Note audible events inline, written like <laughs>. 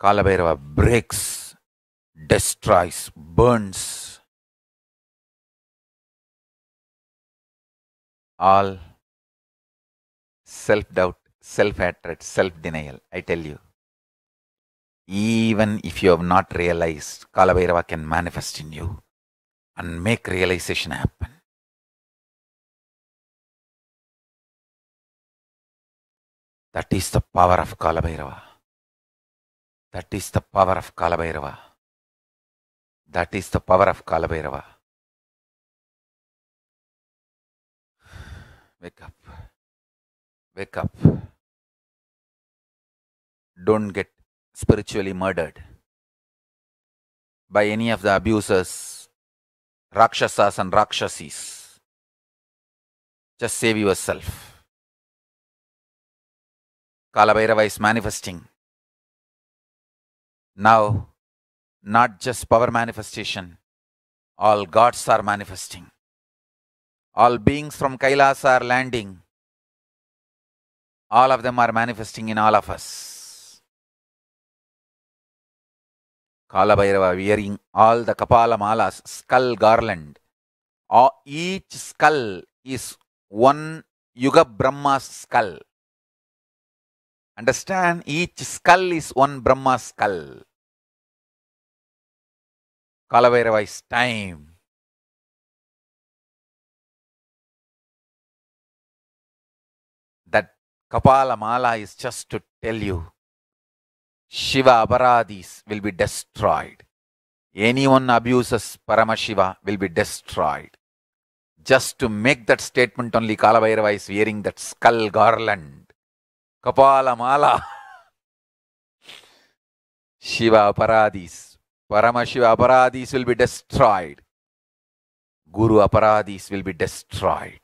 Kalabhairava breaks, destroys, burns all self doubt, self hatred, self denial. I tell you, even if you have not realized, Kalabhairava can manifest in you and make realization happen. That is the power of Kalabhairava. That is the power of Kalabairava. That is the power of Kalabairava. Wake up. Wake up. Don't get spiritually murdered by any of the abusers, Rakshasas and Rakshasis. Just save yourself. Kalabairava is manifesting now, not just power manifestation, all gods are manifesting. All beings from Kailas are landing. All of them are manifesting in all of us. Kalabhairava wearing all the Kapala Malas, skull garland. Each skull is one Yuga Brahma's skull. Understand, each skull is one Brahma skull. Kalavairavai's time. That Kapala Mala is just to tell you Shiva Aparadis will be destroyed. Anyone abuses Paramashiva will be destroyed. Just to make that statement only Kalavairava is wearing that skull garland. Kapala Mala. <laughs> Shiva Aparadis Paramashiva aparadis will be destroyed. Guru Aparadhis will be destroyed.